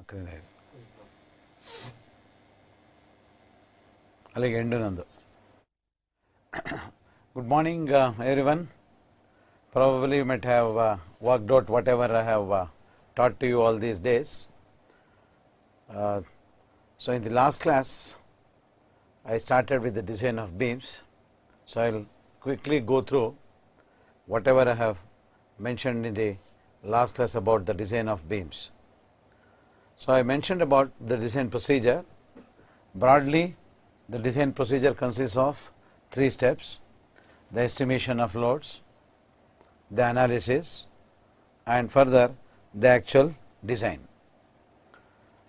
ನಾಲ್ಕನೇದಾಗಿ ಅಲ್ಲಿಗೆ good morning uh, everyone probably you might have uh, worked out whatever i have uh, taught to you all these days so in the last class i started with the design of beams so i'll quickly go through whatever i have mentioned in the last class about the design of beams so, I mentioned about the design procedure. Broadly, the design procedure consists of three steps, the estimation of loads, the analysis and further the actual design.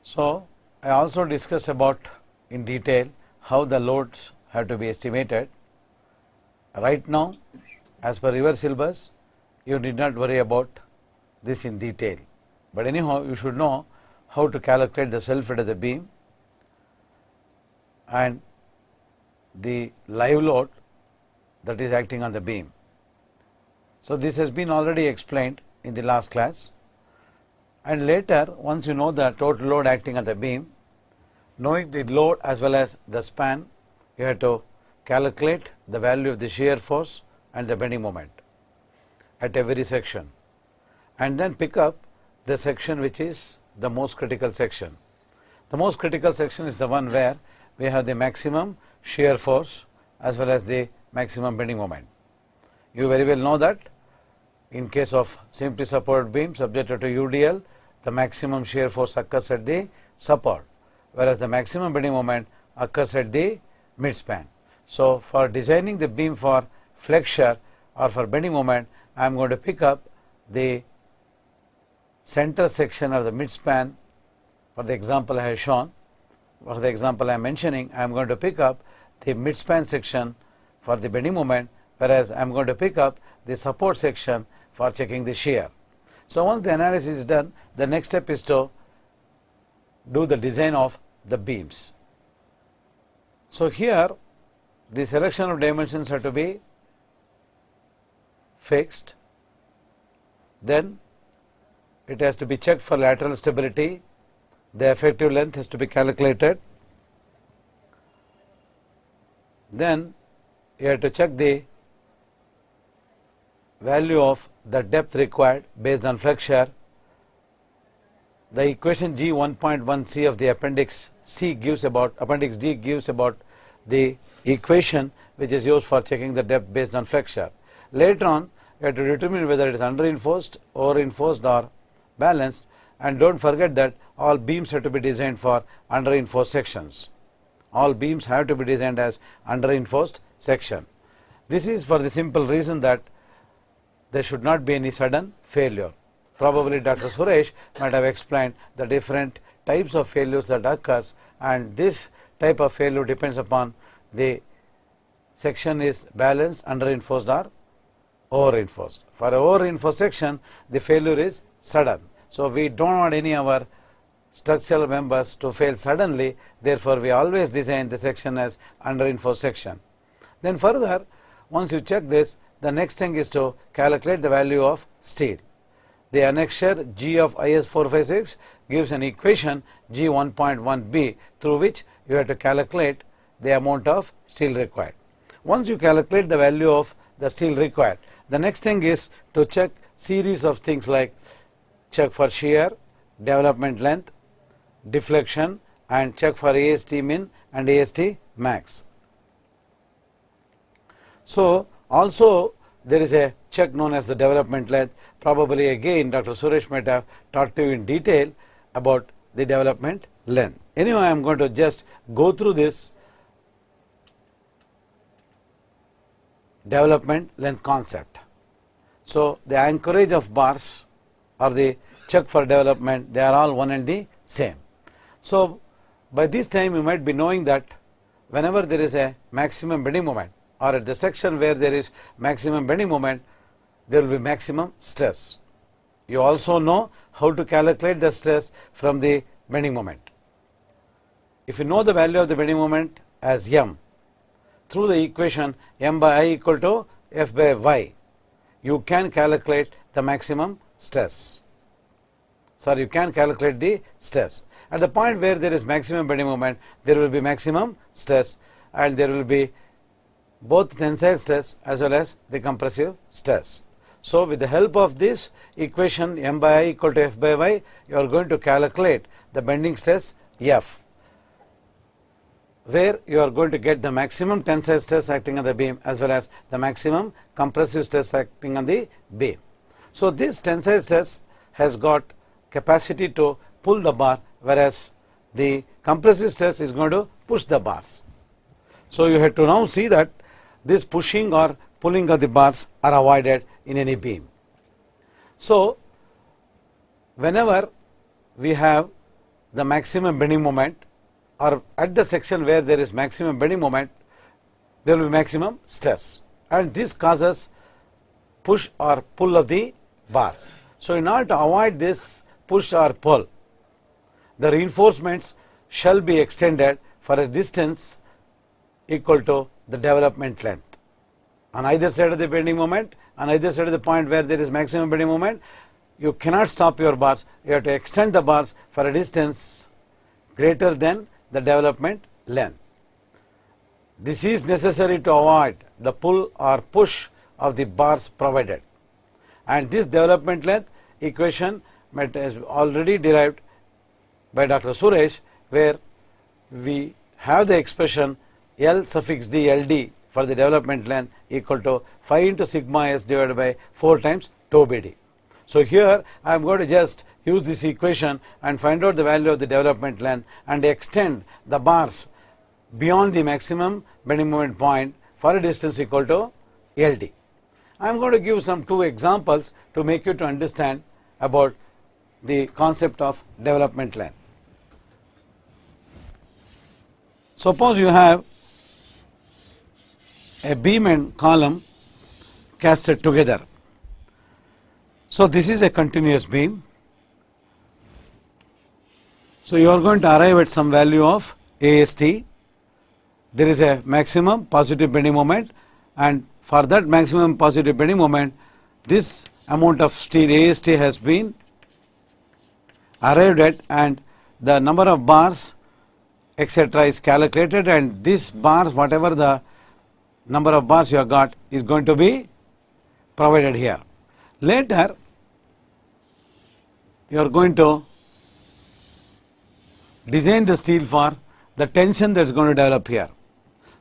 So, I also discussed about in detail how the loads have to be estimated. Right now, as per your syllabus, you need not worry about this in detail, but anyhow you should know how to calculate the self weight of the beam and the live load that is acting on the beam. So, this has been already explained in the last class and later once you know the total load acting on the beam, knowing the load as well as the span, you have to calculate the value of the shear force and the bending moment at every section and then pick up the section which is the most critical section. The most critical section is the one where we have the maximum shear force as well as the maximum bending moment. You very well know that in case of simply supported beam subjected to UDL, the maximum shear force occurs at the support, whereas the maximum bending moment occurs at the midspan. So, for designing the beam for flexure or for bending moment, I am going to pick up the center section or the midspan for the example I have shown, for the example I am mentioning, I am going to pick up the midspan section for the bending moment, whereas I am going to pick up the support section for checking the shear. So, once the analysis is done, the next step is to do the design of the beams. So, here the selection of dimensions are to be fixed, then it has to be checked for lateral stability. The effective length has to be calculated. Then you have to check the value of the depth required based on flexure. The equation G 1.1c of the appendix C gives about appendix D gives about the equation which is used for checking the depth based on flexure. Later on, you have to determine whether it is under reinforced or reinforced, or balanced and don't forget that all beams have to be designed for under-reinforced sections. All beams have to be designed as under-reinforced section. This is for the simple reason that there should not be any sudden failure. Probably Dr. Suresh might have explained the different types of failures that occurs and this type of failure depends upon the section is balanced, under reinforced or over reinforced. For a over reinforced section, the failure is sudden. So we don't want any of our structural members to fail suddenly. Therefore, we always design the section as under-reinforced section. Then further, once you check this, the next thing is to calculate the value of steel. The annexure G of IS 456 gives an equation G 1.1b through which you have to calculate the amount of steel required. Once you calculate the value of the steel required, the next thing is to check series of things like check for shear, development length, deflection and check for AST min and AST max. So, also there is a check known as the development length. Probably again Dr. Suresh might have talked to you in detail about the development length. Anyway, I am going to just go through this development length concept. So, the anchorage of bars or the check for development, they are all one and the same. So, by this time you might be knowing that whenever there is a maximum bending moment or at the section where there is maximum bending moment, there will be maximum stress. You also know how to calculate the stress from the bending moment. If you know the value of the bending moment as m, through the equation m by i equal to f by y, you can calculate the maximum stress. Sorry, you can calculate the stress. At the point where there is maximum bending moment, there will be maximum stress and there will be both tensile stress as well as the compressive stress. So, with the help of this equation m by i equal to f by y, you are going to calculate the bending stress f, where you are going to get the maximum tensile stress acting on the beam as well as the maximum compressive stress acting on the beam. So, this tensile stress has got capacity to pull the bar whereas the compressive stress is going to push the bars. So, you have to now see that this pushing or pulling of the bars are avoided in any beam. So, whenever we have the maximum bending moment or at the section where there is maximum bending moment, there will be maximum stress and this causes push or pull of the bars. So in order to avoid this push or pull, the reinforcements shall be extended for a distance equal to the development length. On either side of the bending moment, on either side of the point where there is maximum bending moment, you cannot stop your bars, you have to extend the bars for a distance greater than the development length. This is necessary to avoid the pull or push of the bars provided and this development length equation is already derived by Dr. Suresh where we have the expression L suffix d L d for the development length equal to 5 into sigma s divided by 4 times tau bd. So, here I am going to just use this equation and find out the value of the development length and extend the bars beyond the maximum bending moment point for a distance equal to L d. I am going to give some two examples to make you to understand about the concept of development land. Suppose you have a beam and column casted together. So, this is a continuous beam. So, you are going to arrive at some value of AST. There is a maximum positive bending moment and for that maximum positive bending moment this amount of steel AST has been arrived at and the number of bars etc is calculated and this bars whatever the number of bars you have got is going to be provided here. Later you are going to design the steel for the tension that is going to develop here.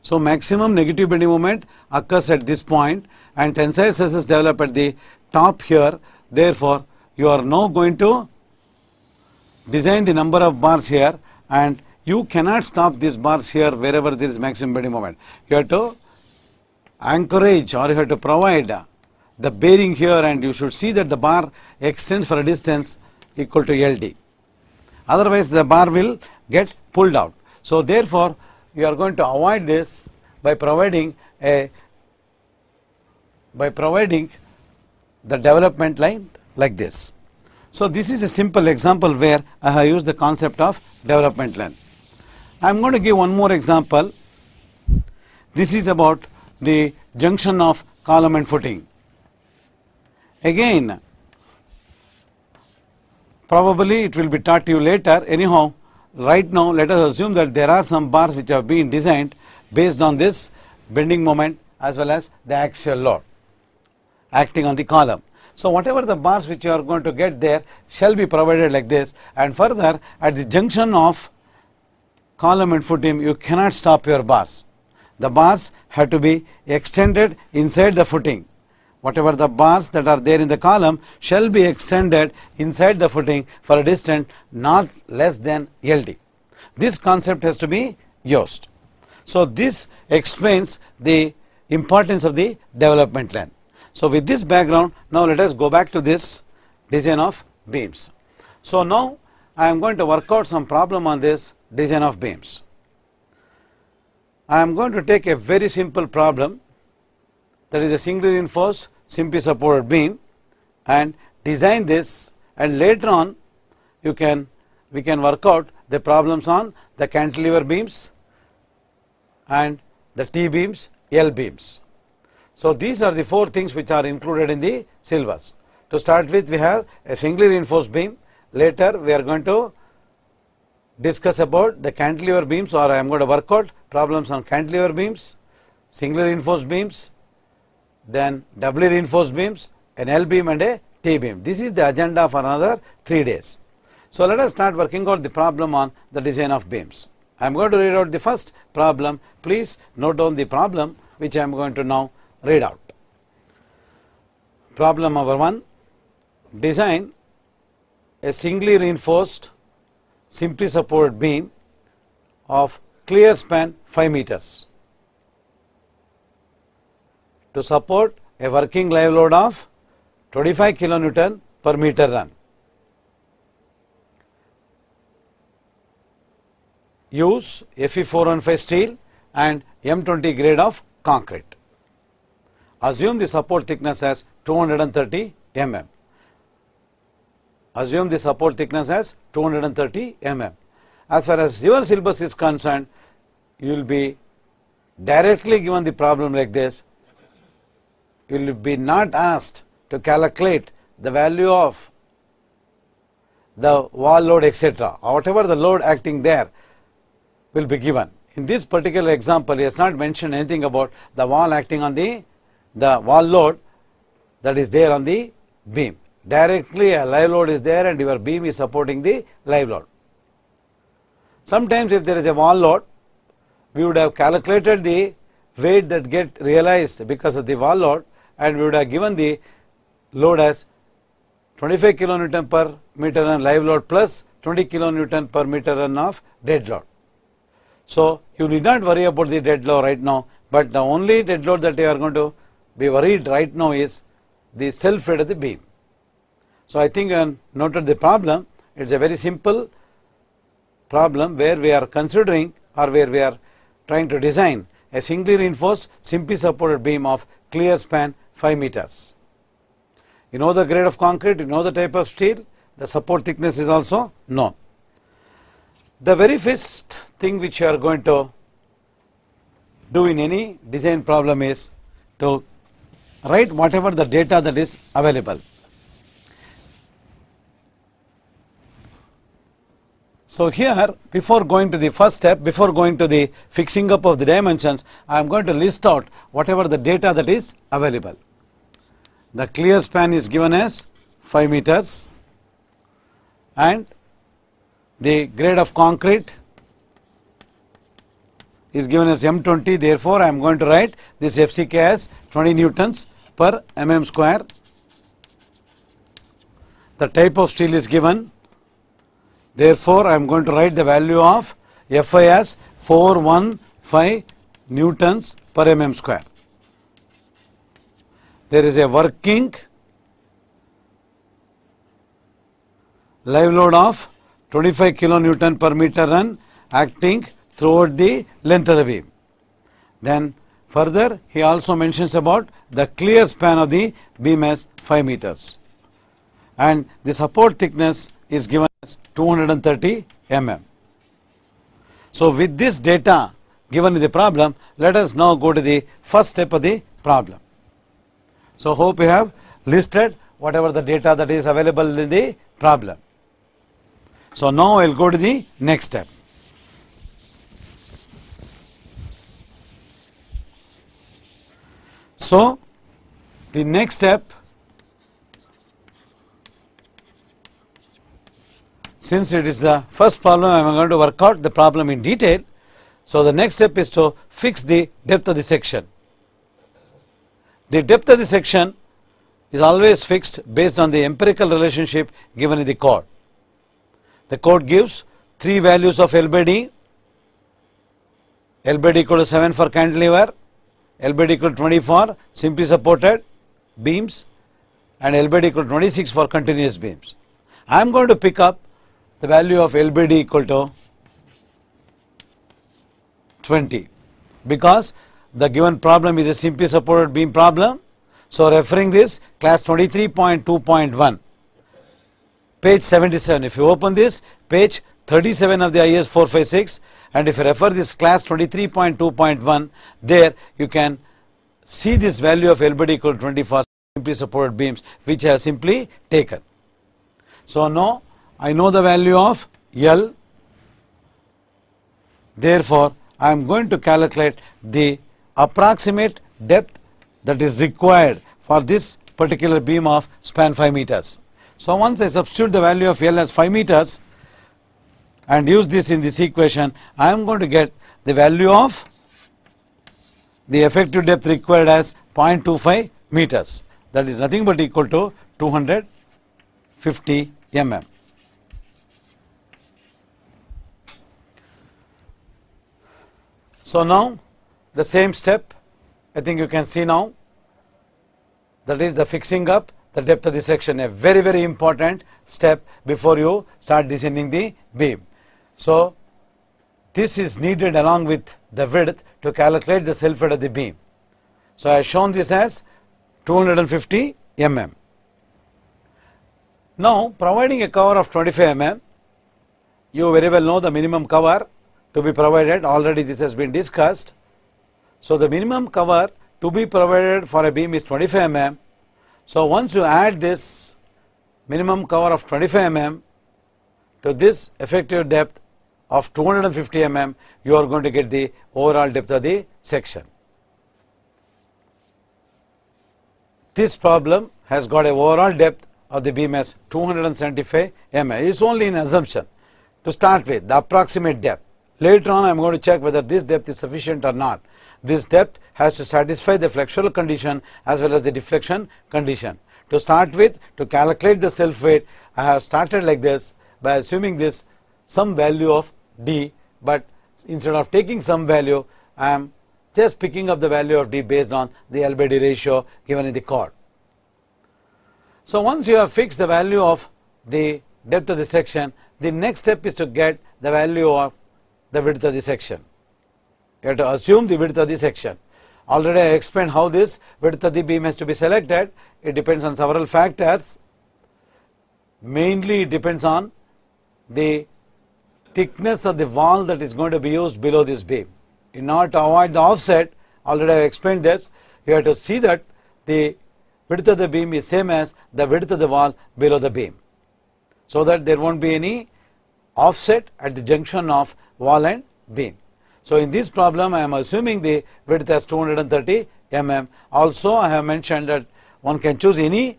So, maximum negative bending moment occurs at this point and tensile stresses develop at the top here. Therefore, you are now going to design the number of bars here and you cannot stop these bars here wherever there is maximum bending moment. You have to anchorage or you have to provide the bearing here and you should see that the bar extends for a distance equal to LD. Otherwise, the bar will get pulled out. So, therefore, you are going to avoid this by providing a by providing the development line like this. So, this is a simple example where I have used the concept of development line. I am going to give one more example. This is about the junction of column and footing. Again, probably it will be taught to you later. Anyhow, Right now, let us assume that there are some bars which have been designed based on this bending moment as well as the axial load acting on the column. So, whatever the bars which you are going to get there shall be provided like this and further at the junction of column and footing you cannot stop your bars. The bars have to be extended inside the footing Whatever the bars that are there in the column shall be extended inside the footing for a distance not less than LD. This concept has to be used. So, this explains the importance of the development length. So, with this background now let us go back to this design of beams. So, now I am going to work out some problem on this design of beams. I am going to take a very simple problem that is a singly reinforced simply supported beam and design this and later on you can we can work out the problems on the cantilever beams and the T beams, L beams. So, these are the four things which are included in the syllabus. To start with we have a singly reinforced beam, later we are going to discuss about the cantilever beams or I am going to work out problems on cantilever beams, singly reinforced beams, then doubly reinforced beams, an L beam and a T beam. This is the agenda for another three days. So let us start working out the problem on the design of beams. I am going to read out the first problem. Please note down the problem which I am going to now read out. Problem number 1. Design a singly reinforced simply supported beam of clear span 5 meters to support a working live load of 25 kilonewton per meter run. Use Fe415 steel and M20 grade of concrete. Assume the support thickness as 230 mm. Assume the support thickness as 230 mm. As far as your syllabus is concerned, you will be directly given the problem like this you will be not asked to calculate the value of the wall load etc. or whatever the load acting there will be given. In this particular example, he has not mentioned anything about the wall acting on the, the wall load that is there on the beam. Directly a live load is there and your beam is supporting the live load. Sometimes if there is a wall load, we would have calculated the weight that get realized because of the wall load and we would have given the load as 25 kilonewton per meter and live load plus 20 kilonewton per meter run of dead load. So, you need not worry about the dead load right now, but the only dead load that you are going to be worried right now is the self weight of the beam. So, I think I noted the problem, it is a very simple problem where we are considering or where we are trying to design a singly reinforced, simply supported beam of clear span 5 meters. You know the grade of concrete, you know the type of steel, the support thickness is also known. The very first thing which you are going to do in any design problem is to write whatever the data that is available. So here before going to the first step, before going to the fixing up of the dimensions, I am going to list out whatever the data that is available. The clear span is given as 5 meters and the grade of concrete is given as M20. Therefore, I am going to write this FCK as 20 newtons per mm square. The type of steel is given. Therefore, I am going to write the value of FI as 415 newtons per mm square there is a working live load of 25 kilonewton per meter run acting throughout the length of the beam. Then further he also mentions about the clear span of the beam as 5 meters and the support thickness is given as 230 mm. So with this data given in the problem, let us now go to the first step of the problem. So, hope you have listed whatever the data that is available in the problem. So, now I will go to the next step. So, the next step since it is the first problem I am going to work out the problem in detail. So, the next step is to fix the depth of the section. The depth of the section is always fixed based on the empirical relationship given in the code. The code gives three values of L by D, L by D equal to 7 for cantilever, L by D equal to 24 simply supported beams and L by D equal to 26 for continuous beams. I am going to pick up the value of L by D equal to 20 because the given problem is a simply supported beam problem. So, referring this class 23.2.1, page 77. If you open this, page 37 of the IS 456 and if you refer this class 23.2.1, there you can see this value of LBD equal to simply supported beams which I have simply taken. So, now I know the value of L, therefore, I am going to calculate the approximate depth that is required for this particular beam of span 5 meters. So once I substitute the value of L as 5 meters and use this in this equation, I am going to get the value of the effective depth required as 0.25 meters that is nothing but equal to 250 mm. So now the same step I think you can see now that is the fixing up the depth of the section a very very important step before you start descending the beam. So, this is needed along with the width to calculate the self weight of the beam. So, I have shown this as 250 mm. Now, providing a cover of 25 mm, you very well know the minimum cover to be provided already this has been discussed. So the minimum cover to be provided for a beam is 25 mm. So once you add this minimum cover of 25 mm to this effective depth of 250 mm, you are going to get the overall depth of the section. This problem has got a overall depth of the beam as 275 mm. It's only an assumption to start with the approximate depth. Later on, I am going to check whether this depth is sufficient or not. This depth has to satisfy the flexural condition as well as the deflection condition. To start with, to calculate the self weight, I have started like this by assuming this some value of d, but instead of taking some value, I am just picking up the value of d based on the L by d ratio given in the chord. So once you have fixed the value of the depth of the section, the next step is to get the value of the width of the section. You have to assume the width of the section. Already I explained how this width of the beam has to be selected. It depends on several factors. Mainly it depends on the thickness of the wall that is going to be used below this beam. In order to avoid the offset, already I explained this, you have to see that the width of the beam is same as the width of the wall below the beam. So that there won't be any offset at the junction of wall and beam. So in this problem I am assuming the width as 230 mm. Also I have mentioned that one can choose any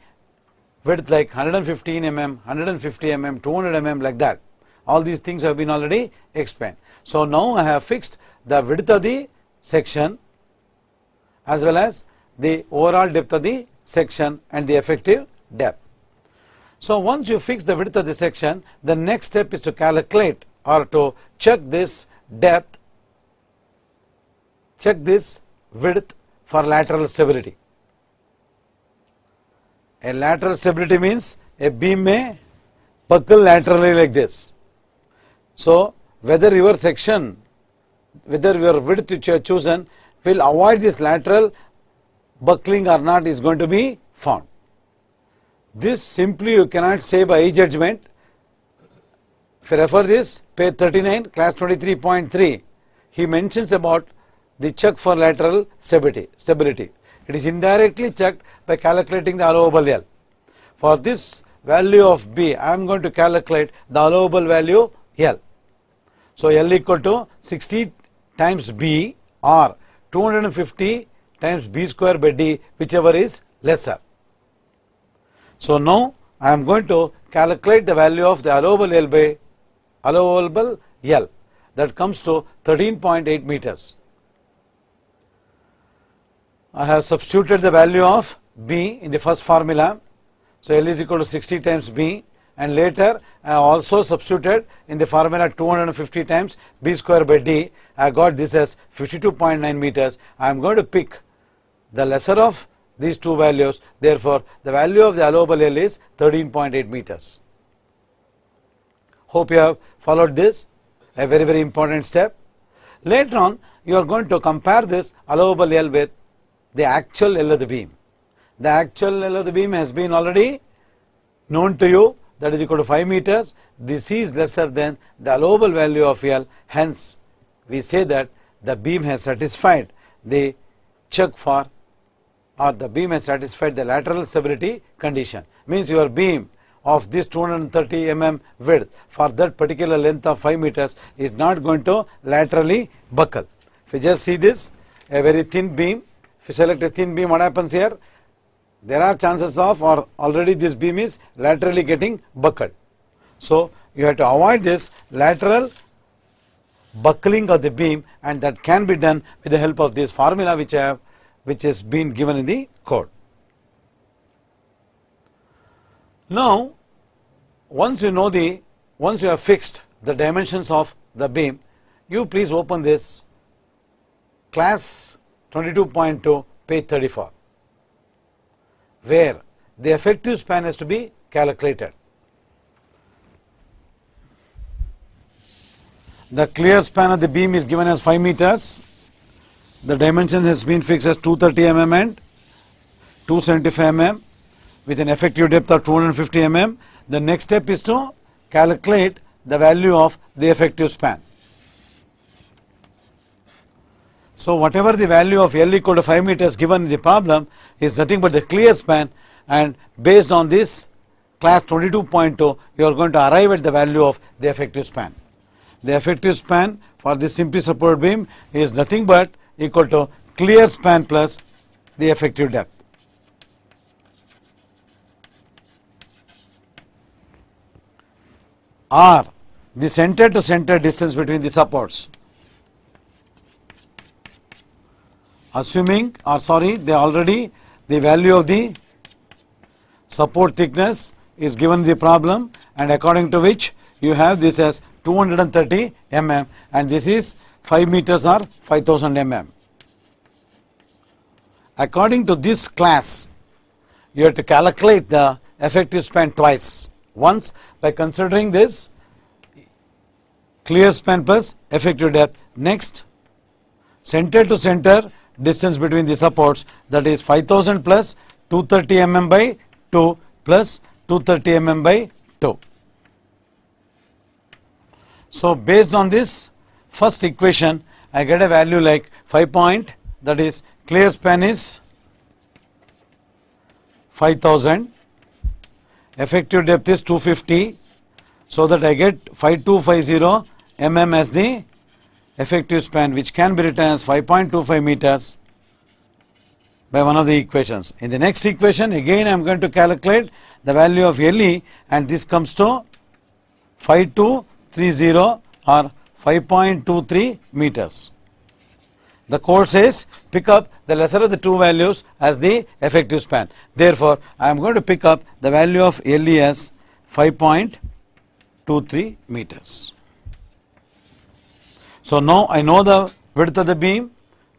width like 115 mm, 150 mm, 200 mm like that. All these things have been already explained. So now I have fixed the width of the section as well as the overall depth of the section and the effective depth. So once you fix the width of the section, the next step is to calculate or to check this depth Check this width for lateral stability. A lateral stability means a beam may buckle laterally like this. So, whether your section, whether your width which you have chosen will avoid this lateral buckling or not is going to be found. This simply you cannot say by judgment. If you refer this page 39 class 23.3, he mentions about the check for lateral stability. stability. It is indirectly checked by calculating the allowable L. For this value of B, I am going to calculate the allowable value L. So, L equal to 60 times B or 250 times B square by D, whichever is lesser. So, now I am going to calculate the value of the allowable L by allowable L that comes to 13.8 meters. I have substituted the value of B in the first formula. So, L is equal to 60 times B and later I also substituted in the formula 250 times B square by D. I got this as 52.9 meters. I am going to pick the lesser of these two values. Therefore, the value of the allowable L is 13.8 meters. Hope you have followed this, a very, very important step. Later on, you are going to compare this allowable L with the actual L of the beam. The actual L of the beam has been already known to you that is equal to 5 meters. This is lesser than the allowable value of L. Hence, we say that the beam has satisfied the check for or the beam has satisfied the lateral stability condition. Means your beam of this 230 mm width for that particular length of 5 meters is not going to laterally buckle. If you just see this, a very thin beam if you select a thin beam, what happens here? There are chances of or already this beam is laterally getting buckled. So, you have to avoid this lateral buckling of the beam and that can be done with the help of this formula which I have which has been given in the code. Now, once you know the once you have fixed the dimensions of the beam, you please open this class 22.2, page 34, where the effective span has to be calculated. The clear span of the beam is given as 5 meters. The dimension has been fixed as 230 mm and 275 mm with an effective depth of 250 mm. The next step is to calculate the value of the effective span. So whatever the value of L equal to 5 meters given in the problem is nothing but the clear span and based on this class 22.2, you are going to arrive at the value of the effective span. The effective span for this simply supported beam is nothing but equal to clear span plus the effective depth. R the center to center distance between the supports. assuming or uh, sorry they already the value of the support thickness is given the problem and according to which you have this as 230 mm and this is 5 meters or 5000 mm. According to this class you have to calculate the effective span twice once by considering this clear span plus effective depth next center to center distance between the supports that is 5000 plus 230 mm by 2 plus 230 mm by 2. So, based on this first equation I get a value like 5 point that is clear span is 5000 effective depth is 250 so that I get 5250 mm as the effective span which can be written as 5.25 meters by one of the equations. In the next equation again I am going to calculate the value of LE and this comes to 5230 or 5.23 meters. The code says pick up the lesser of the two values as the effective span. Therefore, I am going to pick up the value of LE as 5.23 meters. So now I know the width of the beam,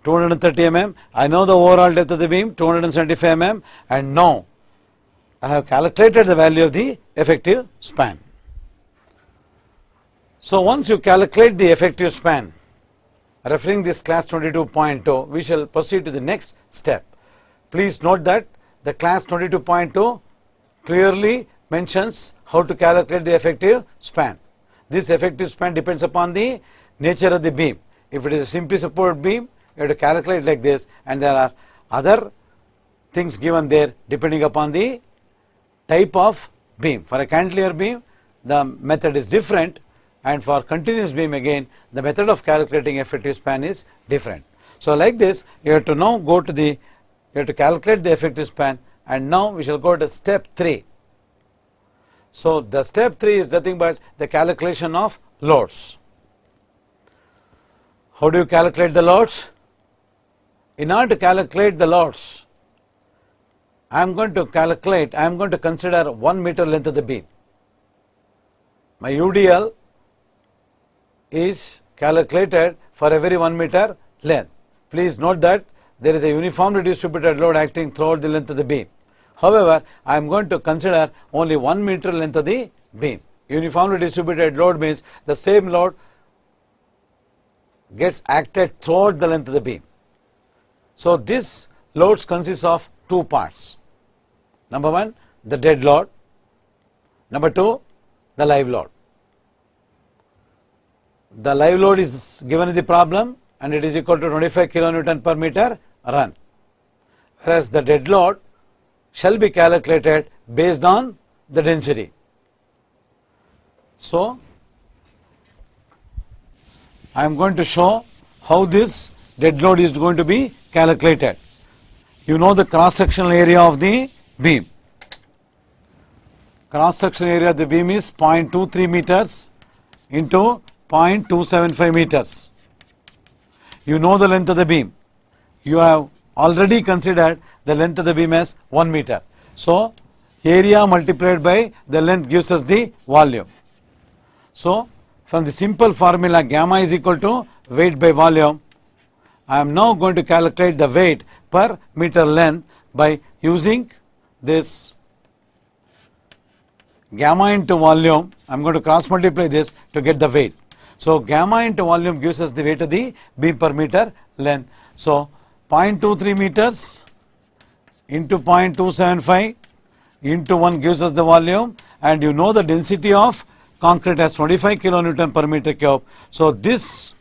230 mm. I know the overall depth of the beam, 275 mm. And now I have calculated the value of the effective span. So once you calculate the effective span, referring this class 22.0, we shall proceed to the next step. Please note that the class 22.0 clearly mentions how to calculate the effective span. This effective span depends upon the nature of the beam. If it is a simply supported beam, you have to calculate like this and there are other things given there depending upon the type of beam. For a cantilever beam, the method is different and for continuous beam again, the method of calculating effective span is different. So like this, you have to now go to the, you have to calculate the effective span and now we shall go to step 3. So the step 3 is nothing but the calculation of loads. How do you calculate the lots? In order to calculate the lots, I am going to calculate, I am going to consider 1 meter length of the beam. My UDL is calculated for every 1 meter length. Please note that there is a uniformly distributed load acting throughout the length of the beam. However, I am going to consider only 1 meter length of the beam. Uniformly distributed load means the same load gets acted throughout the length of the beam. So, this loads consists of two parts. Number one, the dead load. Number two, the live load. The live load is given in the problem and it is equal to 25 kilonewton per meter run. Whereas, the dead load shall be calculated based on the density. So, I am going to show how this dead load is going to be calculated. You know the cross-sectional area of the beam. Cross-sectional area of the beam is 0.23 meters into 0.275 meters. You know the length of the beam. You have already considered the length of the beam as 1 meter. So, area multiplied by the length gives us the volume. So, from the simple formula gamma is equal to weight by volume, I am now going to calculate the weight per meter length by using this gamma into volume. I am going to cross multiply this to get the weight. So, gamma into volume gives us the weight of the beam per meter length. So, 0.23 meters into 0.275 into 1 gives us the volume and you know the density of concrete has 25 kilonewton per meter cube. So, this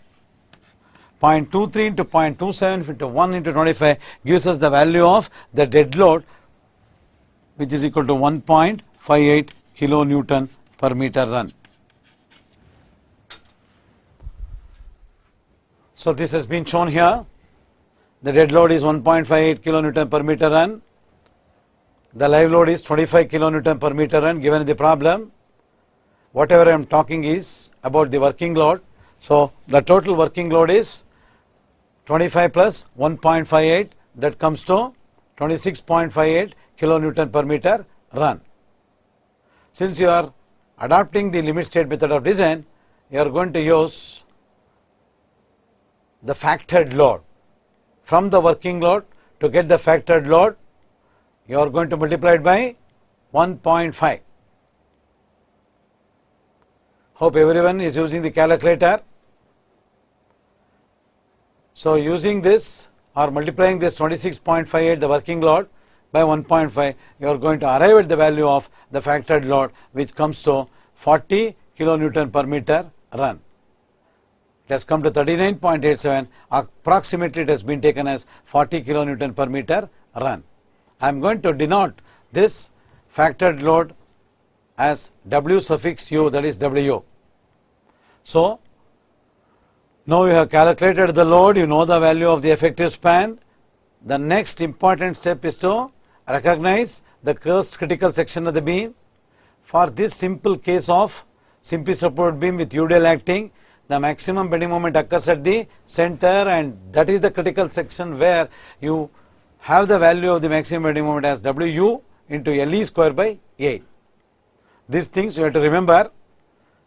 0.23 into 0.27 into 1 into 25 gives us the value of the dead load which is equal to 1.58 kilonewton per meter run. So, this has been shown here. The dead load is 1.58 kilonewton per meter run. The live load is 25 kilonewton per meter run given the problem whatever I am talking is about the working load. So, the total working load is 25 plus 1.58 that comes to 26.58 kilonewton per meter run. Since you are adopting the limit state method of design, you are going to use the factored load. From the working load to get the factored load, you are going to multiply it by 1.5. Hope everyone is using the calculator. So, using this or multiplying this 26.58 the working load by 1.5 you are going to arrive at the value of the factored load which comes to 40 kilonewton per meter run. It has come to 39.87 approximately it has been taken as 40 kilonewton per meter run. I am going to denote this factored load as W suffix U that is W so, now you have calculated the load, you know the value of the effective span. The next important step is to recognize the cursed critical section of the beam. For this simple case of simply supported beam with UDL acting, the maximum bending moment occurs at the center and that is the critical section where you have the value of the maximum bending moment as W u into L e square by A. These things you have to remember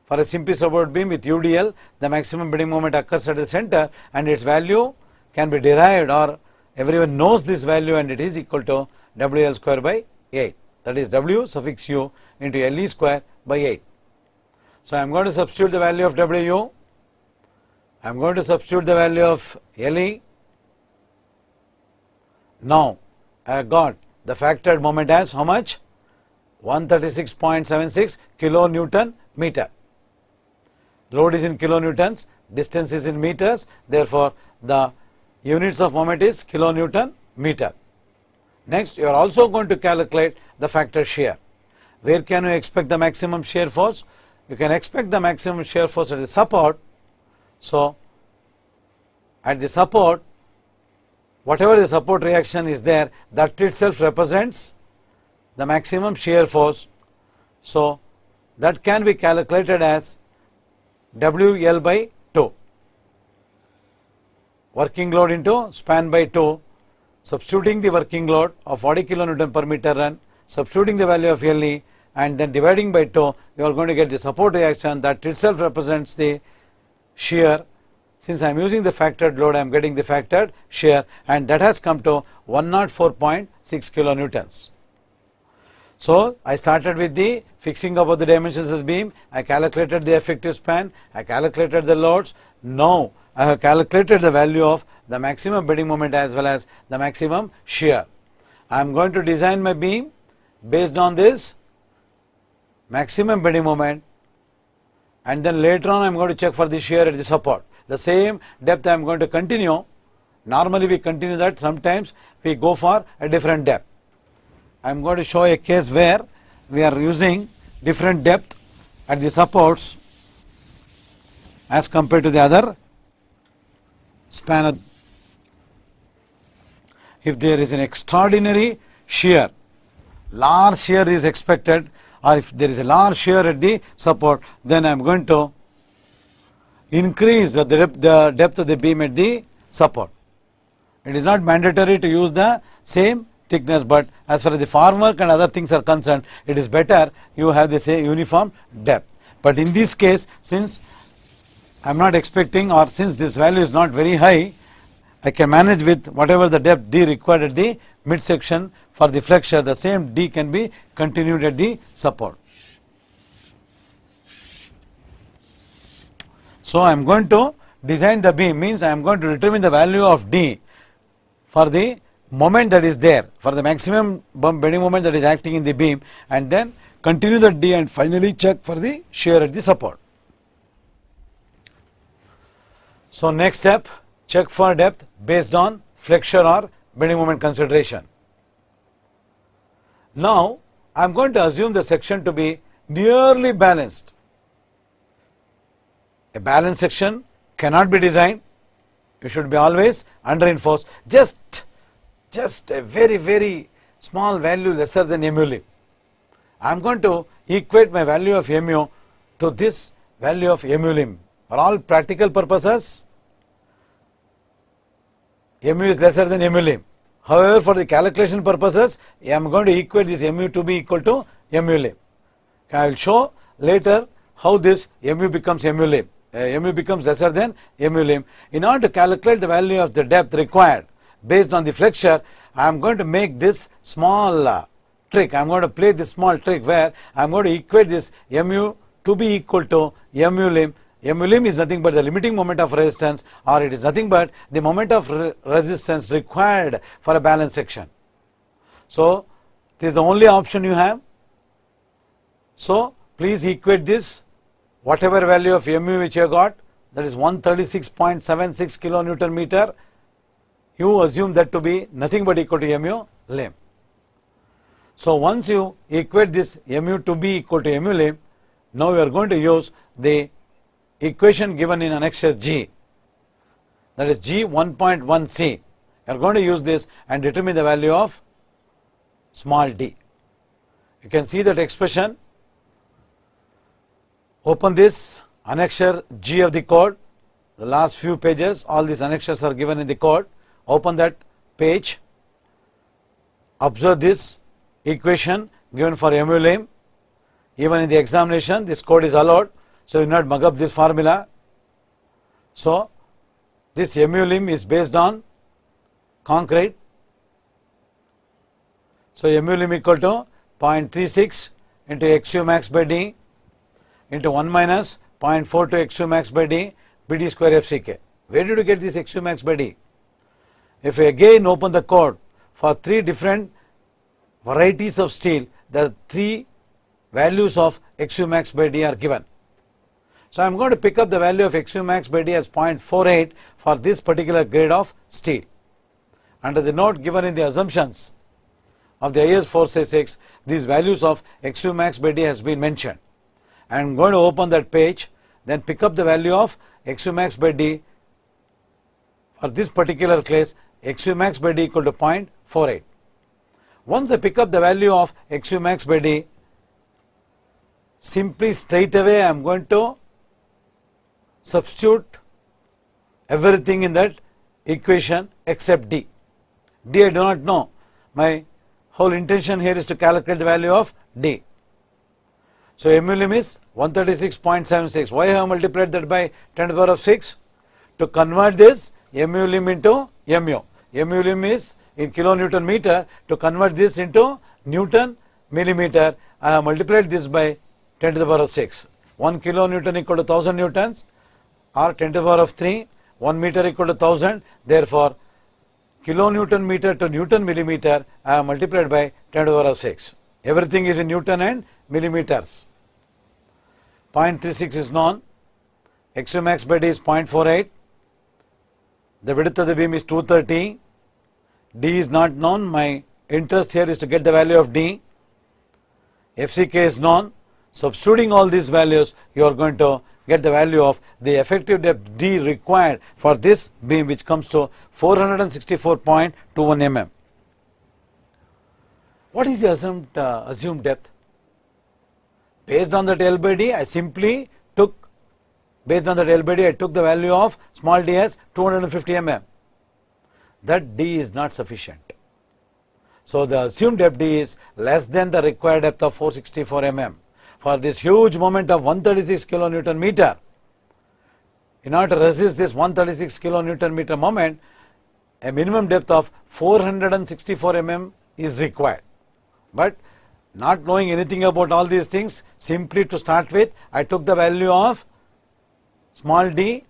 for a simply support beam with UDL, the maximum bending moment occurs at the center and its value can be derived or everyone knows this value and it is equal to WL square by 8 that is W suffix U into LE square by 8. So, I am going to substitute the value of W, I am going to substitute the value of LE. Now, I got the factored moment as how much? 136.76 kilo Newton meter. Load is in kilonewtons, distance is in meters, therefore, the units of moment is kilonewton meter. Next, you are also going to calculate the factor shear. Where can you expect the maximum shear force? You can expect the maximum shear force at the support. So, at the support, whatever the support reaction is there, that itself represents the maximum shear force. So, that can be calculated as WL by tau. Working load into span by tau, substituting the working load of 40 kilonewton per meter and substituting the value of Le and then dividing by tau, you are going to get the support reaction that itself represents the shear. Since I am using the factored load, I am getting the factored shear and that has come to 104.6 kilonewtons. So, I started with the fixing up of the dimensions of the beam, I calculated the effective span, I calculated the loads. Now, I have calculated the value of the maximum bending moment as well as the maximum shear. I am going to design my beam based on this maximum bending moment and then later on I am going to check for the shear at the support. The same depth I am going to continue. Normally we continue that sometimes we go for a different depth. I am going to show a case where we are using different depth at the supports as compared to the other span. If there is an extraordinary shear, large shear is expected or if there is a large shear at the support, then I am going to increase the depth, the depth of the beam at the support. It is not mandatory to use the same thickness but as far as the farm work and other things are concerned it is better you have the say uniform depth. But in this case since I am not expecting or since this value is not very high I can manage with whatever the depth d required at the midsection for the flexure the same d can be continued at the support. So I am going to design the beam means I am going to determine the value of d for the moment that is there for the maximum bump bending moment that is acting in the beam and then continue the D and finally check for the shear at the support. So next step check for depth based on flexure or bending moment consideration. Now I am going to assume the section to be nearly balanced. A balanced section cannot be designed, you should be always under reinforced. Just just a very, very small value lesser than mu I am going to equate my value of mu to this value of mu For all practical purposes, mu is lesser than mu However, for the calculation purposes, I am going to equate this mu to be equal to mu I will show later how this mu becomes mu uh, mu becomes lesser than mu In order to calculate the value of the depth required, based on the flexure, I am going to make this small uh, trick. I am going to play this small trick where I am going to equate this mu to be equal to mu lim. mu lim is nothing but the limiting moment of resistance or it is nothing but the moment of re resistance required for a balanced section. So, this is the only option you have. So, please equate this whatever value of mu which you got that is 136.76 kilonewton meter you assume that to be nothing but equal to mu lame. So once you equate this mu to be equal to mu lame, now you are going to use the equation given in annexure G, that is G 1.1c. You are going to use this and determine the value of small d. You can see that expression. Open this annexure G of the code, the last few pages, all these annexures are given in the code open that page, observe this equation given for MLM. Even in the examination, this code is allowed, so you not mug up this formula. So, this MLM is based on concrete. So, MLM equal to 0.36 into XU max by D into 1 minus 0.42 XU max by D BD square FCK. Where did you get this XU max by D? If we again open the code for three different varieties of steel, the three values of XU max by D are given. So, I am going to pick up the value of XU max by D as 0.48 for this particular grade of steel. Under the note given in the assumptions of the IS 466, these values of XU max by D has been mentioned. I am going to open that page, then pick up the value of XU max by D for this particular case xu max by d equal to 0.48. Once I pick up the value of xu max by d, simply straight away I am going to substitute everything in that equation except d. d I do not know. My whole intention here is to calculate the value of d. So, MLM is 136.76. Why I have multiplied that by 10 to the power of 6? To convert this MLM into MU. MULM is in kilonewton meter to convert this into Newton millimeter. I have multiplied this by 10 to the power of 6. 1 kilonewton equal to 1000 newtons or 10 to the power of 3, 1 meter equal to 1000. Therefore, kilonewton meter to Newton millimeter I have multiplied by 10 to the power of 6. Everything is in Newton and millimeters. 0.36 is known. X max by D is 0.48. The width of the beam is 230. D is not known. My interest here is to get the value of D. FCK is known. Substituting all these values, you are going to get the value of the effective depth D required for this beam which comes to 464.21 mm. What is the assumed, uh, assumed depth? Based on that L by D, I simply took, based on that L by D, I took the value of small d as 250 mm that D is not sufficient. So, the assumed depth D is less than the required depth of 464 mm for this huge moment of 136 kilonewton meter. In order to resist this 136 kilonewton meter moment, a minimum depth of 464 mm is required. But not knowing anything about all these things, simply to start with, I took the value of small d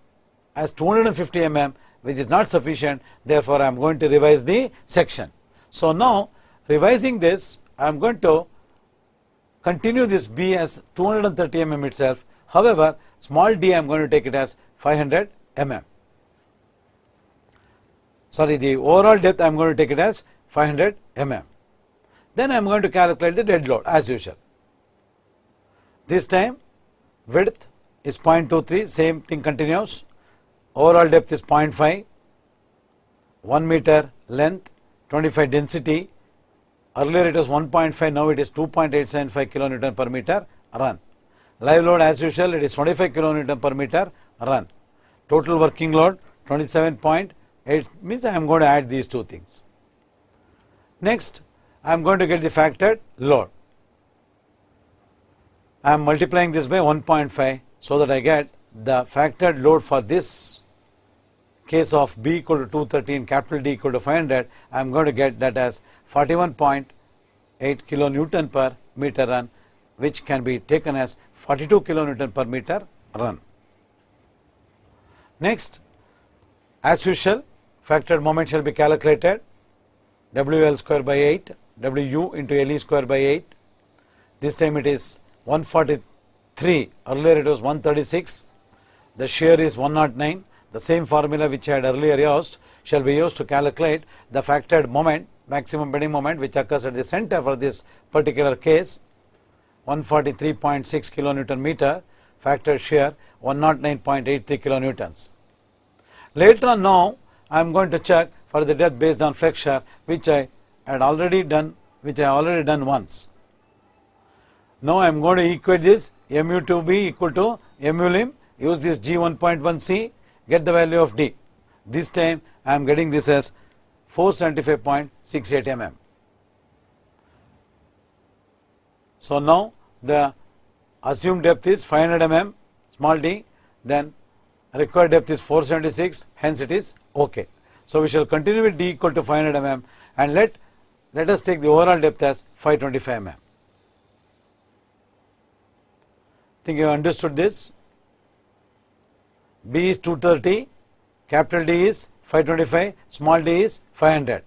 as 250 mm which is not sufficient therefore I am going to revise the section. So now revising this I am going to continue this B as 230 mm itself however small d I am going to take it as 500 mm sorry the overall depth I am going to take it as 500 mm. Then I am going to calculate the dead load as usual. This time width is 0.23 same thing continues overall depth is 0.5, 1 meter length, 25 density. Earlier it was 1.5, now it is 2.875 kilonewton per meter run. Live load as usual, it is 25 kilonewton per meter run. Total working load 27.8 means I am going to add these two things. Next, I am going to get the factored load. I am multiplying this by 1.5 so that I get the factored load for this case of B equal to 213, capital D equal to 500, I am going to get that as 41.8 kilonewton per meter run, which can be taken as 42 kilonewton per meter run. Next, as usual, factored moment shall be calculated, WL square by 8, WU into LE square by 8. This time it is 143, earlier it was 136, the shear is 109 the same formula which I had earlier used shall be used to calculate the factored moment, maximum bending moment which occurs at the center for this particular case 143.6 kilonewton meter, factor shear 109.83 kilonewtons. Later on now, I am going to check for the depth based on flexure which I had already done, which I already done once. Now I am going to equate this mu to be equal to mu lim, use this G1.1C get the value of D. This time I am getting this as 475.68 mm. So now the assumed depth is 500 mm small d then required depth is 476 hence it is okay. So we shall continue with d equal to 500 mm and let let us take the overall depth as 525 mm. Think you understood this? B is 230, capital D is 525, small d is 500.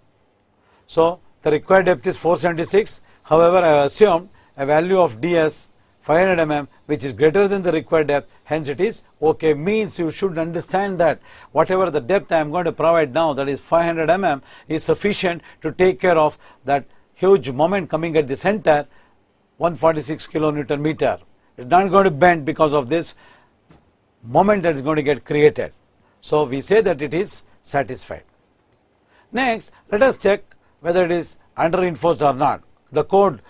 So, the required depth is 476. However, I assumed a value of ds 500 mm which is greater than the required depth hence it is okay means you should understand that whatever the depth I am going to provide now that is 500 mm is sufficient to take care of that huge moment coming at the center 146 kilonewton meter. It is not going to bend because of this moment that is going to get created. So, we say that it is satisfied. Next, let us check whether it is under reinforced or not. The code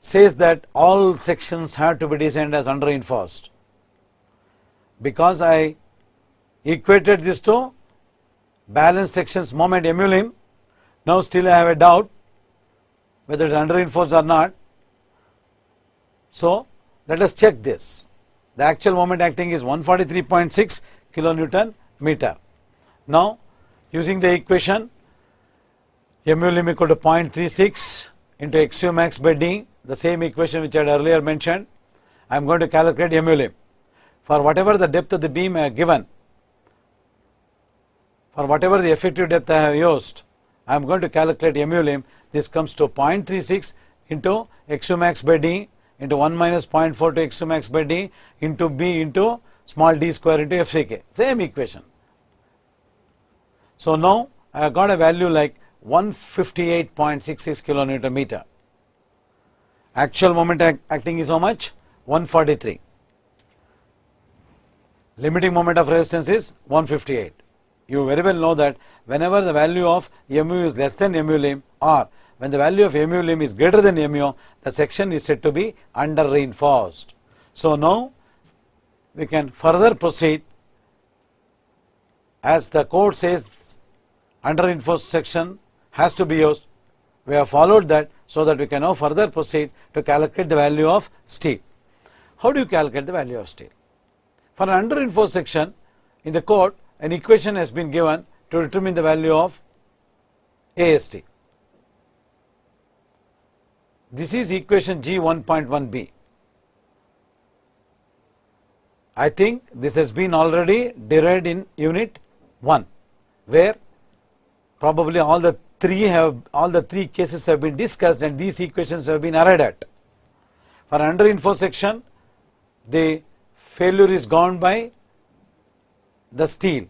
says that all sections have to be designed as under reinforced. Because I equated this to balance sections moment emulim, now still I have a doubt whether it is under reinforced or not. So, let us check this the actual moment acting is 143.6 kilonewton meter. Now, using the equation mu equal to 0.36 into xu max by d, the same equation which I had earlier mentioned, I am going to calculate mu For whatever the depth of the beam I have given, for whatever the effective depth I have used, I am going to calculate mu This comes to 0.36 into xu max by d into 1 minus 0.4 to x 2 max by d into b into small d square into fck. Same equation. So now I got a value like 158.66 kilonewton meter. Actual moment act acting is how much? 143. Limiting moment of resistance is 158. You very well know that whenever the value of mu is less than mu lim or when the value of mu lim is greater than mu, the section is said to be under reinforced. So now we can further proceed as the code says under reinforced section has to be used. We have followed that so that we can now further proceed to calculate the value of steel. How do you calculate the value of steel? For an under reinforced section in the code, an equation has been given to determine the value of AST. This is equation G 1.1b. I think this has been already derived in unit 1 where probably all the three have all the three cases have been discussed and these equations have been arrived at. For under info section the failure is gone by the steel.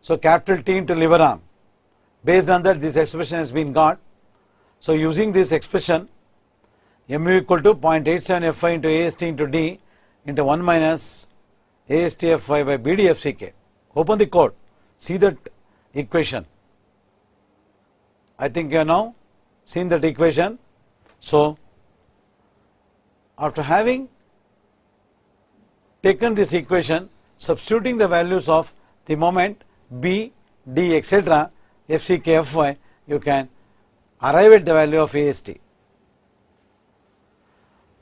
So capital T into lever arm based on that this expression has been got. So using this expression mu equal to 0.87 Fi into AST into D into 1 minus AST Fy by BDFCK. Open the code, see that equation. I think you have now seen that equation. So, after having taken this equation, substituting the values of the moment B, D, etc., f c k f y, Fy, you can arrive at the value of AST.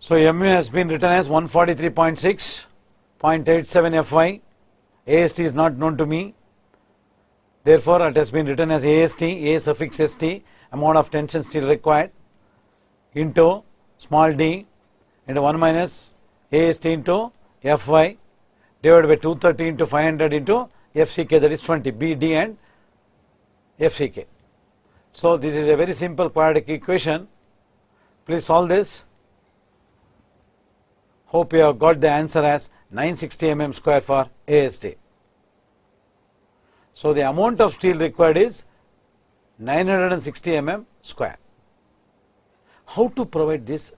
So MU has been written as 143.6.87 FY. AST is not known to me. Therefore, it has been written as AST, A suffix ST, amount of tension still required, into small d into 1 minus AST into FY divided by 230 into 500 into FCK that is 20, BD and FCK. So, this is a very simple quadratic equation. Please solve this. Hope you have got the answer as 960 mm square for AST. So, the amount of steel required is 960 mm square. How to provide this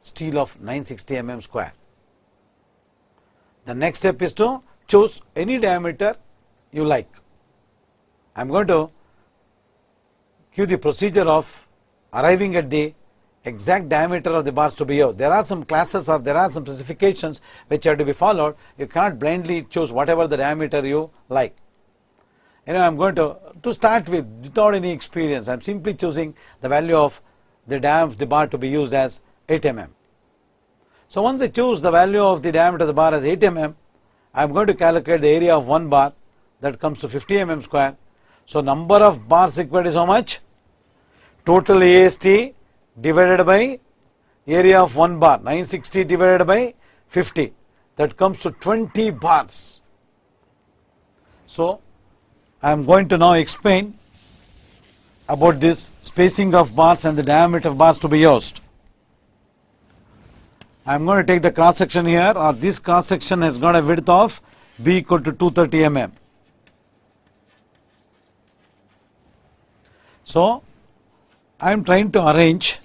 steel of 960 mm square? The next step is to choose any diameter you like. I am going to give the procedure of arriving at the exact diameter of the bars to be used. There are some classes or there are some specifications which have to be followed. You cannot blindly choose whatever the diameter you like. Anyway, I am going to, to start with, without any experience, I am simply choosing the value of the diameter of the bar to be used as 8 mm. So once I choose the value of the diameter of the bar as 8 mm, I am going to calculate the area of one bar that comes to 50 mm square. So number of bars required is how much? Total AST divided by area of 1 bar 960 divided by 50 that comes to 20 bars. So, I am going to now explain about this spacing of bars and the diameter of bars to be used. I am going to take the cross section here or this cross section has got a width of b equal to 230 mm. So, I am trying to arrange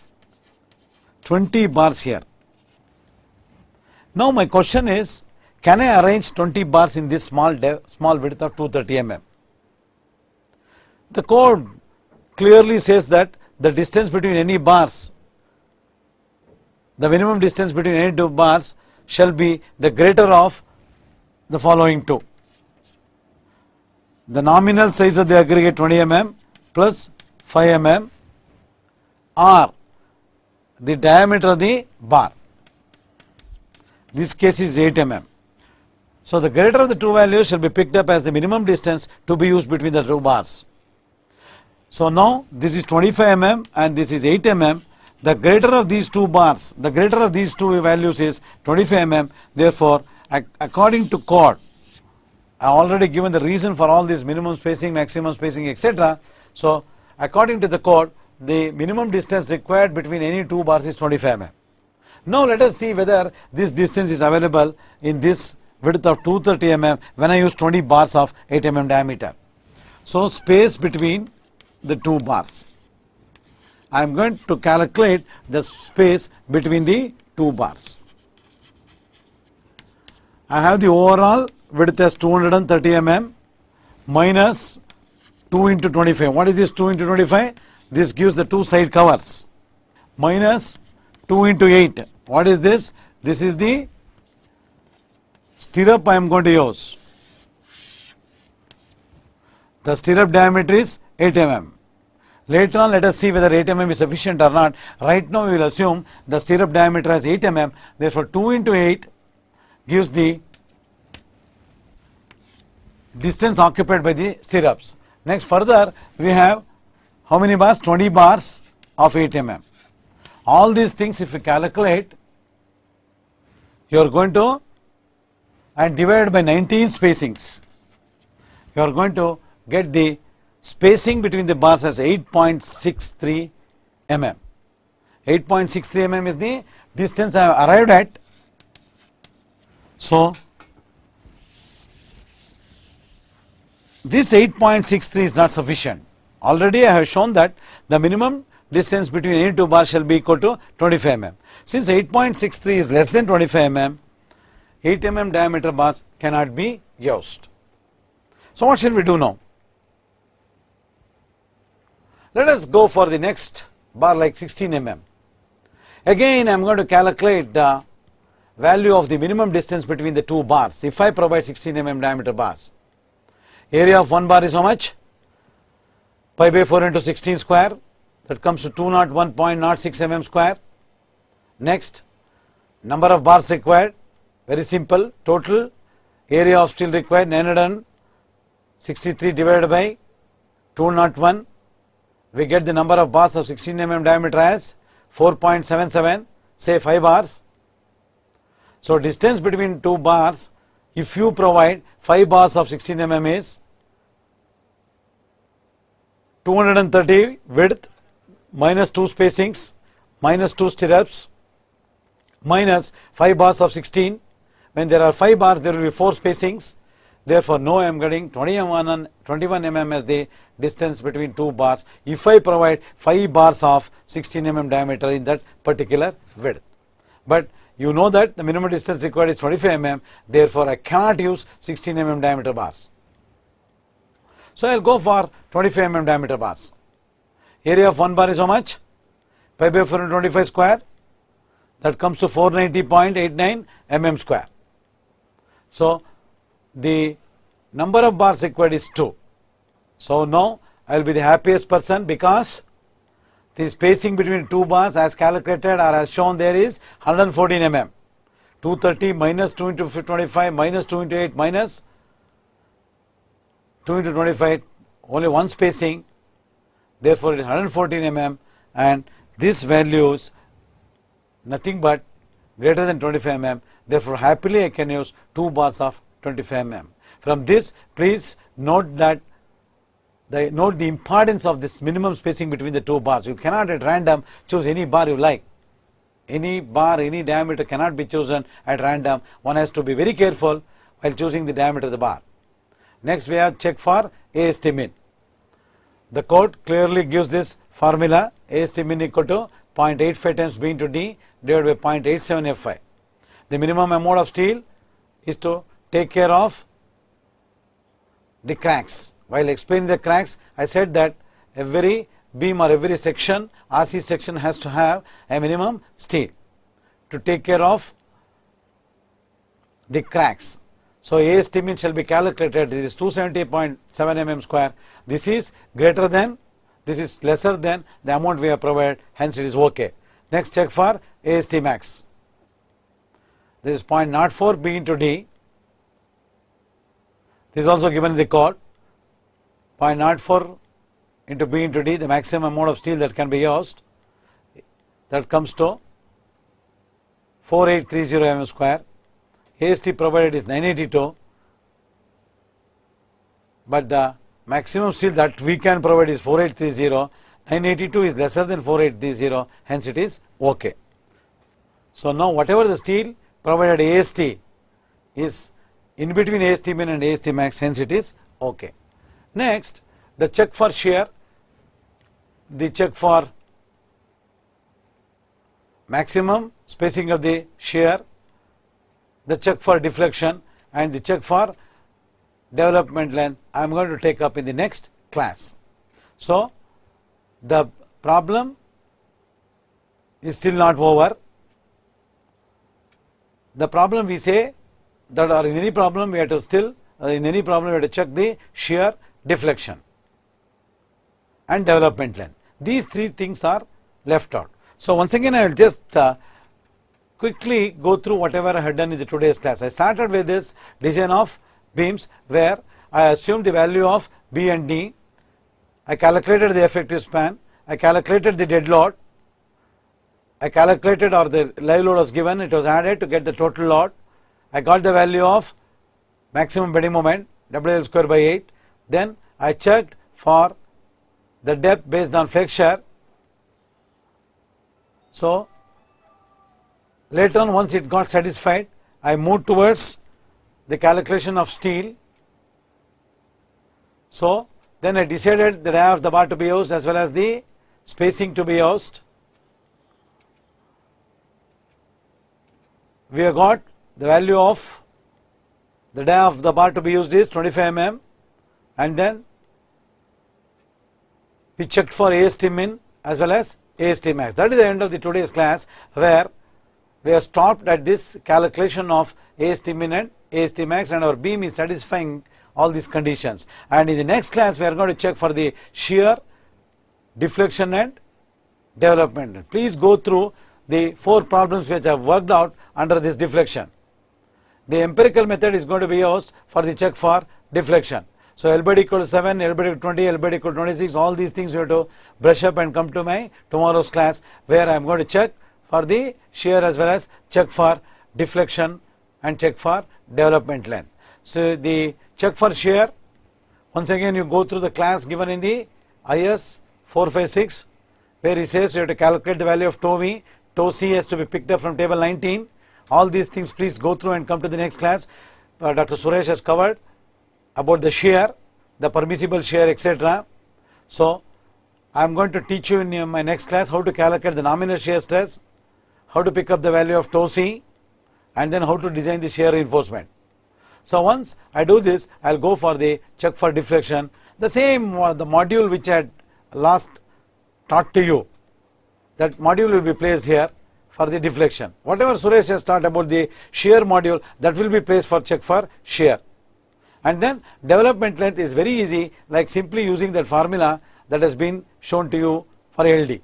20 bars here. Now my question is can I arrange 20 bars in this small small width of 230 mm? The code clearly says that the distance between any bars, the minimum distance between any two bars shall be the greater of the following two. The nominal size of the aggregate 20 mm plus 5 mm or the diameter of the bar. This case is 8 mm. So, the greater of the two values shall be picked up as the minimum distance to be used between the two bars. So, now this is 25 mm and this is 8 mm. The greater of these two bars, the greater of these two values is 25 mm. Therefore, according to code, I already given the reason for all these minimum spacing, maximum spacing, etc. So, according to the code, the minimum distance required between any two bars is 25 mm. Now let us see whether this distance is available in this width of 230 mm when I use 20 bars of 8 mm diameter. So space between the two bars. I am going to calculate the space between the two bars. I have the overall width as 230 mm minus 2 into 25. What is this 2 into 25? this gives the two side covers minus 2 into 8 what is this this is the stirrup I am going to use the stirrup diameter is 8 mm later on let us see whether 8 mm is sufficient or not right now we will assume the stirrup diameter is 8 mm therefore 2 into 8 gives the distance occupied by the stirrups next further we have how many bars? 20 bars of 8 mm. All these things if you calculate, you are going to and divide by 19 spacings. You are going to get the spacing between the bars as 8.63 mm. 8.63 mm is the distance I have arrived at. So, this 8.63 is not sufficient. Already I have shown that the minimum distance between any two bars shall be equal to 25 mm. Since 8.63 is less than 25 mm, 8 mm diameter bars cannot be used. So what shall we do now? Let us go for the next bar like 16 mm. Again I am going to calculate the value of the minimum distance between the two bars if I provide 16 mm diameter bars. Area of one bar is how much? pi by 4 into 16 square that comes to 201.06 mm square. Next, number of bars required very simple total area of steel required 963 divided by 201 we get the number of bars of 16 mm diameter as 4.77 say 5 bars. So, distance between two bars if you provide 5 bars of 16 mm is 230 width, minus 2 spacings, minus 2 stirrups, minus 5 bars of 16. When there are 5 bars, there will be 4 spacings. Therefore, no, I am getting 20 mm and 21 mm as the distance between two bars if I provide 5 bars of 16 mm diameter in that particular width. But you know that the minimum distance required is 25 mm, therefore, I cannot use 16 mm diameter bars. So, I will go for 25 mm diameter bars. Area of one bar is how much? Pi by 425 square. That comes to 490.89 mm square. So, the number of bars required is 2. So, now I will be the happiest person because the spacing between two bars as calculated or as shown there is 114 mm. 230 minus 2 into 25 minus 2 into 8 minus 2 into 25 only one spacing therefore it is 114 mm and this values nothing but greater than 25 mm therefore happily I can use 2 bars of 25 mm. From this please note that the note the importance of this minimum spacing between the two bars you cannot at random choose any bar you like any bar any diameter cannot be chosen at random one has to be very careful while choosing the diameter of the bar. Next, we have check for min. The code clearly gives this formula min equal to 0.85 times B into D divided by 0.87Fi. The minimum amount of steel is to take care of the cracks. While explaining the cracks, I said that every beam or every section, RC section has to have a minimum steel to take care of the cracks. So A steam shall be calculated. This is 270.7 mm square. This is greater than, this is lesser than the amount we have provided. Hence it is okay. Next check for AST max. This is 0.04 B into D. This is also given in the code. 0.04 into B into D, the maximum amount of steel that can be used. That comes to 4830 mm square. AST provided is 982, but the maximum steel that we can provide is 4830, 982 is lesser than 4830, hence it is OK. So, now whatever the steel provided AST is in between AST min and AST max, hence it is OK. Next, the check for shear, the check for maximum spacing of the shear the check for deflection and the check for development length I am going to take up in the next class. So, the problem is still not over. The problem we say that or in any problem we have to still uh, in any problem we have to check the shear deflection and development length. These three things are left out. So, once again I will just uh, quickly go through whatever I had done in the today's class. I started with this design of beams where I assumed the value of B and D. I calculated the effective span. I calculated the dead load. I calculated or the live load was given. It was added to get the total load. I got the value of maximum bending moment WL square by 8. Then I checked for the depth based on flexure. So, Later on once it got satisfied, I moved towards the calculation of steel. So, then I decided the I of the bar to be used as well as the spacing to be used. We have got the value of the area of the bar to be used is 25 mm and then we checked for AST min as well as AST max. That is the end of the today's class where we have stopped at this calculation of AST min and AST max and our beam is satisfying all these conditions. And in the next class we are going to check for the shear, deflection and development. Please go through the four problems which I have worked out under this deflection. The empirical method is going to be used for the check for deflection. So L equal to 7, L equal to 20, L equal to 26, all these things you have to brush up and come to my tomorrow's class where I am going to check for the shear as well as check for deflection and check for development length. So, the check for shear once again you go through the class given in the IS 456 where he says you have to calculate the value of tau v, tau c has to be picked up from table 19. All these things please go through and come to the next class. Uh, Dr. Suresh has covered about the shear, the permissible shear etc. So, I am going to teach you in uh, my next class how to calculate the nominal shear stress how to pick up the value of tau c and then how to design the shear reinforcement. So once I do this, I will go for the check for deflection. The same uh, the module which I had last taught to you, that module will be placed here for the deflection. Whatever Suresh has taught about the shear module, that will be placed for check for shear. And then development length is very easy, like simply using that formula that has been shown to you for LD.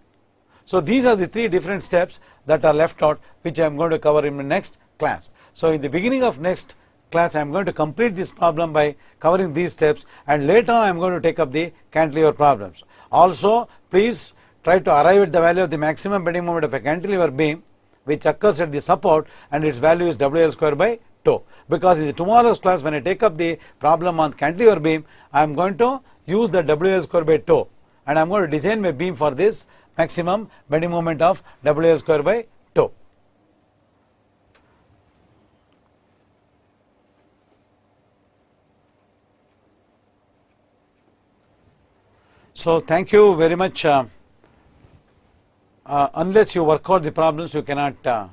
So these are the three different steps that are left out which I am going to cover in the next class. So in the beginning of next class I am going to complete this problem by covering these steps and later on, I am going to take up the cantilever problems. Also please try to arrive at the value of the maximum bending moment of a cantilever beam which occurs at the support and its value is WL square by tau. Because in the tomorrow's class when I take up the problem on cantilever beam I am going to use the WL square by tau and I am going to design my beam for this maximum bending moment of WL square by tau. So thank you very much. Uh, uh, unless you work out the problems, you cannot uh,